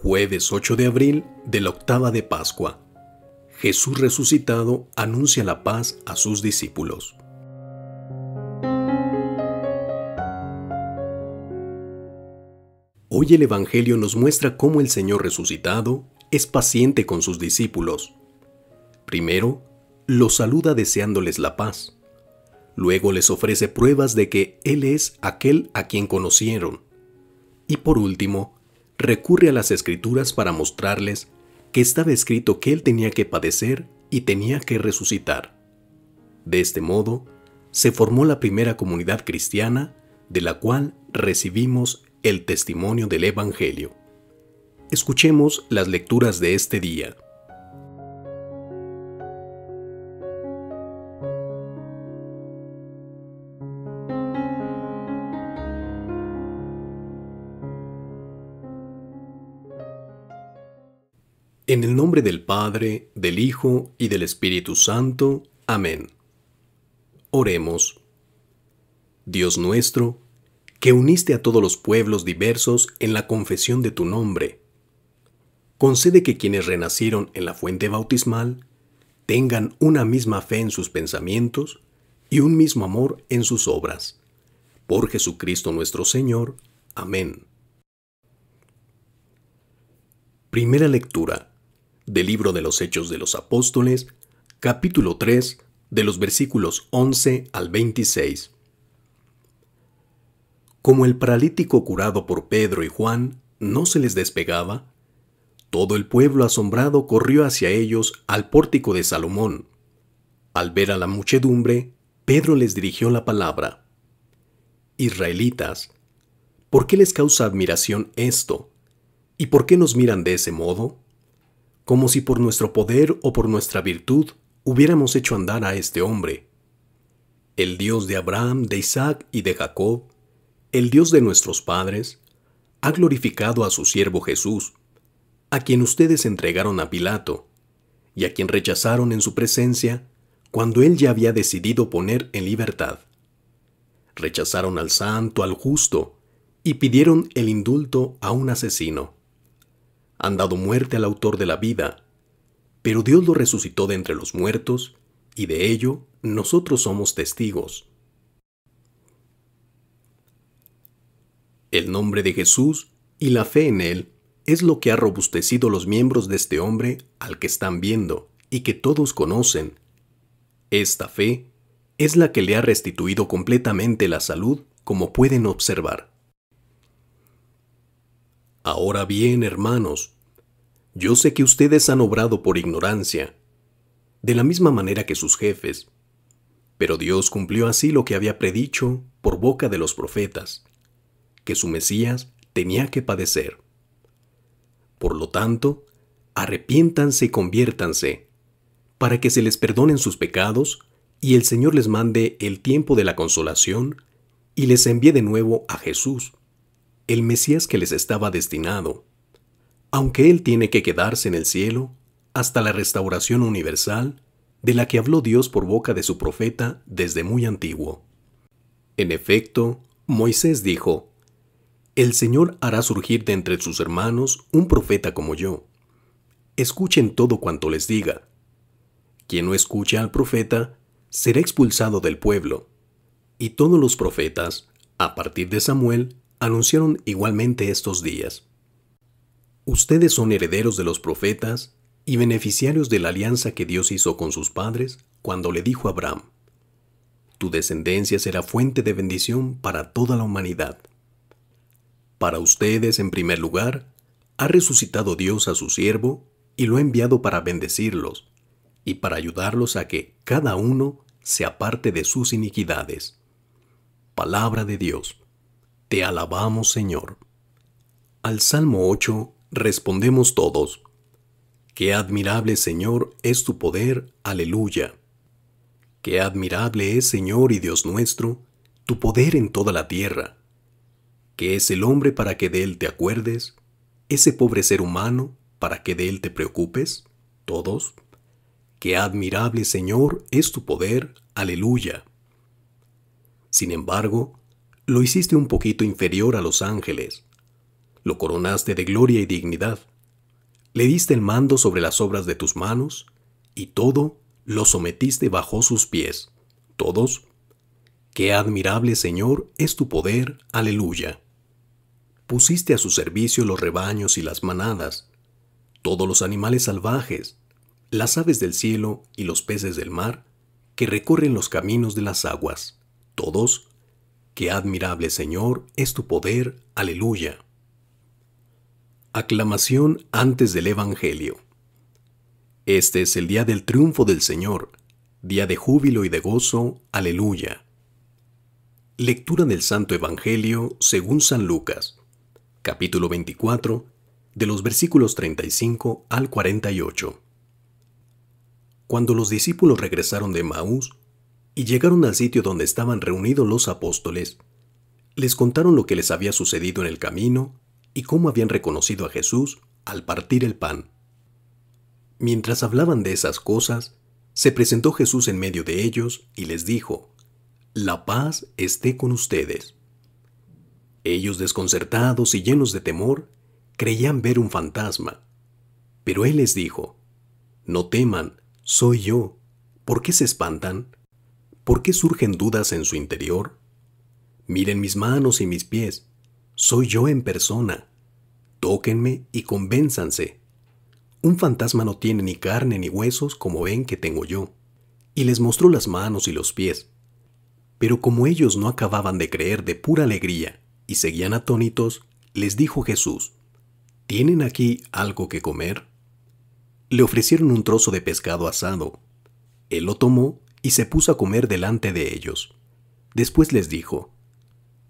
Jueves 8 de abril de la octava de Pascua. Jesús resucitado anuncia la paz a sus discípulos. Hoy el Evangelio nos muestra cómo el Señor resucitado es paciente con sus discípulos. Primero, los saluda deseándoles la paz. Luego les ofrece pruebas de que Él es aquel a quien conocieron. Y por último, recurre a las escrituras para mostrarles que estaba escrito que él tenía que padecer y tenía que resucitar. De este modo, se formó la primera comunidad cristiana de la cual recibimos el testimonio del Evangelio. Escuchemos las lecturas de este día. En el nombre del Padre, del Hijo y del Espíritu Santo. Amén. Oremos. Dios nuestro, que uniste a todos los pueblos diversos en la confesión de tu nombre, concede que quienes renacieron en la fuente bautismal tengan una misma fe en sus pensamientos y un mismo amor en sus obras. Por Jesucristo nuestro Señor. Amén. Primera lectura del libro de los Hechos de los Apóstoles, capítulo 3, de los versículos 11 al 26. Como el paralítico curado por Pedro y Juan no se les despegaba, todo el pueblo asombrado corrió hacia ellos al pórtico de Salomón. Al ver a la muchedumbre, Pedro les dirigió la palabra. Israelitas, ¿por qué les causa admiración esto? ¿Y por qué nos miran de ese modo? como si por nuestro poder o por nuestra virtud hubiéramos hecho andar a este hombre. El Dios de Abraham, de Isaac y de Jacob, el Dios de nuestros padres, ha glorificado a su siervo Jesús, a quien ustedes entregaron a Pilato, y a quien rechazaron en su presencia cuando él ya había decidido poner en libertad. Rechazaron al santo, al justo, y pidieron el indulto a un asesino han dado muerte al autor de la vida, pero Dios lo resucitó de entre los muertos, y de ello nosotros somos testigos. El nombre de Jesús y la fe en él es lo que ha robustecido los miembros de este hombre al que están viendo y que todos conocen. Esta fe es la que le ha restituido completamente la salud, como pueden observar. Ahora bien, hermanos, yo sé que ustedes han obrado por ignorancia, de la misma manera que sus jefes, pero Dios cumplió así lo que había predicho por boca de los profetas, que su Mesías tenía que padecer. Por lo tanto, arrepiéntanse y conviértanse, para que se les perdonen sus pecados y el Señor les mande el tiempo de la consolación y les envíe de nuevo a Jesús, el Mesías que les estaba destinado, aunque Él tiene que quedarse en el cielo hasta la restauración universal de la que habló Dios por boca de su profeta desde muy antiguo. En efecto, Moisés dijo, El Señor hará surgir de entre sus hermanos un profeta como yo. Escuchen todo cuanto les diga. Quien no escuche al profeta será expulsado del pueblo. Y todos los profetas, a partir de Samuel, anunciaron igualmente estos días. Ustedes son herederos de los profetas y beneficiarios de la alianza que Dios hizo con sus padres cuando le dijo a Abraham, Tu descendencia será fuente de bendición para toda la humanidad. Para ustedes, en primer lugar, ha resucitado Dios a su siervo y lo ha enviado para bendecirlos y para ayudarlos a que cada uno se aparte de sus iniquidades. Palabra de Dios. Te alabamos, Señor. Al Salmo 8 respondemos todos. Qué admirable, Señor, es tu poder. Aleluya. Qué admirable es, Señor y Dios nuestro, tu poder en toda la tierra. ¿Qué es el hombre para que de él te acuerdes? ¿Ese pobre ser humano para que de él te preocupes? Todos. Qué admirable, Señor, es tu poder. Aleluya. Sin embargo, lo hiciste un poquito inferior a los ángeles, lo coronaste de gloria y dignidad, le diste el mando sobre las obras de tus manos, y todo lo sometiste bajo sus pies. Todos. Qué admirable Señor es tu poder, aleluya. Pusiste a su servicio los rebaños y las manadas, todos los animales salvajes, las aves del cielo y los peces del mar, que recorren los caminos de las aguas, todos Qué admirable, Señor, es tu poder. Aleluya. Aclamación antes del Evangelio. Este es el día del triunfo del Señor, día de júbilo y de gozo. Aleluya. Lectura del Santo Evangelio según San Lucas, capítulo 24, de los versículos 35 al 48. Cuando los discípulos regresaron de Maús, y llegaron al sitio donde estaban reunidos los apóstoles. Les contaron lo que les había sucedido en el camino y cómo habían reconocido a Jesús al partir el pan. Mientras hablaban de esas cosas, se presentó Jesús en medio de ellos y les dijo, La paz esté con ustedes. Ellos desconcertados y llenos de temor, creían ver un fantasma. Pero él les dijo, No teman, soy yo. ¿Por qué se espantan? ¿Por qué surgen dudas en su interior? Miren mis manos y mis pies. Soy yo en persona. Tóquenme y convénzanse. Un fantasma no tiene ni carne ni huesos como ven que tengo yo. Y les mostró las manos y los pies. Pero como ellos no acababan de creer de pura alegría y seguían atónitos, les dijo Jesús, ¿Tienen aquí algo que comer? Le ofrecieron un trozo de pescado asado. Él lo tomó y se puso a comer delante de ellos. Después les dijo,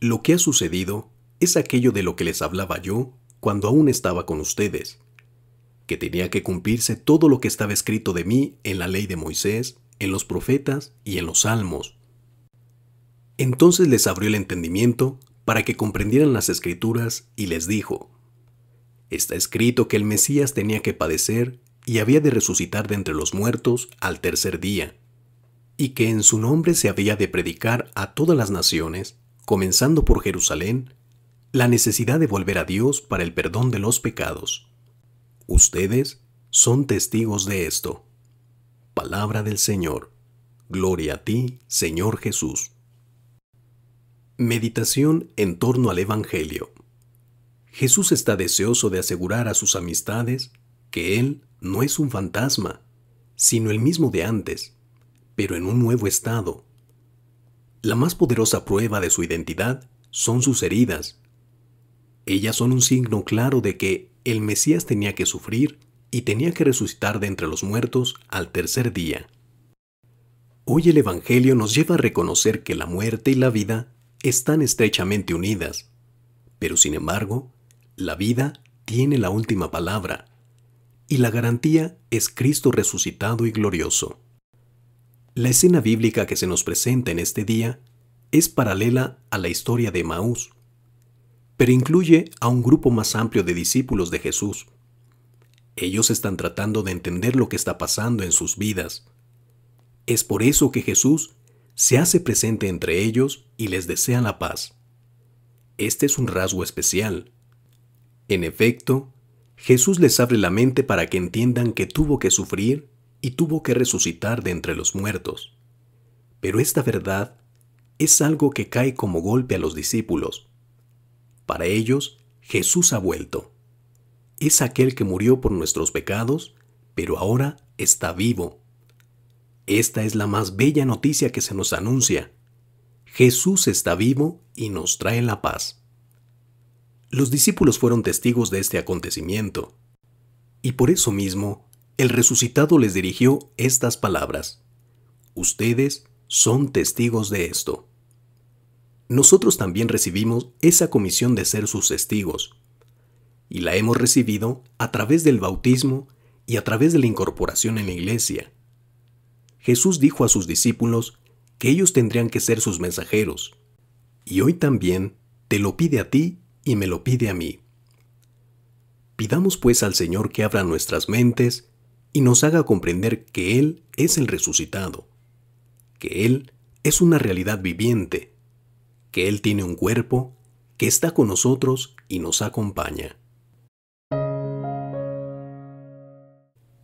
Lo que ha sucedido es aquello de lo que les hablaba yo cuando aún estaba con ustedes, que tenía que cumplirse todo lo que estaba escrito de mí en la ley de Moisés, en los profetas y en los salmos. Entonces les abrió el entendimiento para que comprendieran las escrituras y les dijo, Está escrito que el Mesías tenía que padecer y había de resucitar de entre los muertos al tercer día, y que en su nombre se había de predicar a todas las naciones, comenzando por Jerusalén, la necesidad de volver a Dios para el perdón de los pecados. Ustedes son testigos de esto. Palabra del Señor. Gloria a ti, Señor Jesús. Meditación en torno al Evangelio. Jesús está deseoso de asegurar a sus amistades que Él no es un fantasma, sino el mismo de antes, pero en un nuevo estado. La más poderosa prueba de su identidad son sus heridas. Ellas son un signo claro de que el Mesías tenía que sufrir y tenía que resucitar de entre los muertos al tercer día. Hoy el Evangelio nos lleva a reconocer que la muerte y la vida están estrechamente unidas, pero sin embargo, la vida tiene la última palabra, y la garantía es Cristo resucitado y glorioso. La escena bíblica que se nos presenta en este día es paralela a la historia de Maús, pero incluye a un grupo más amplio de discípulos de Jesús. Ellos están tratando de entender lo que está pasando en sus vidas. Es por eso que Jesús se hace presente entre ellos y les desea la paz. Este es un rasgo especial. En efecto, Jesús les abre la mente para que entiendan que tuvo que sufrir y tuvo que resucitar de entre los muertos. Pero esta verdad es algo que cae como golpe a los discípulos. Para ellos, Jesús ha vuelto. Es aquel que murió por nuestros pecados, pero ahora está vivo. Esta es la más bella noticia que se nos anuncia. Jesús está vivo y nos trae la paz. Los discípulos fueron testigos de este acontecimiento, y por eso mismo el resucitado les dirigió estas palabras. Ustedes son testigos de esto. Nosotros también recibimos esa comisión de ser sus testigos, y la hemos recibido a través del bautismo y a través de la incorporación en la iglesia. Jesús dijo a sus discípulos que ellos tendrían que ser sus mensajeros, y hoy también te lo pide a ti y me lo pide a mí. Pidamos pues al Señor que abra nuestras mentes, y nos haga comprender que Él es el resucitado, que Él es una realidad viviente, que Él tiene un cuerpo, que está con nosotros y nos acompaña.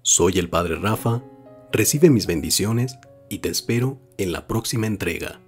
Soy el Padre Rafa, recibe mis bendiciones y te espero en la próxima entrega.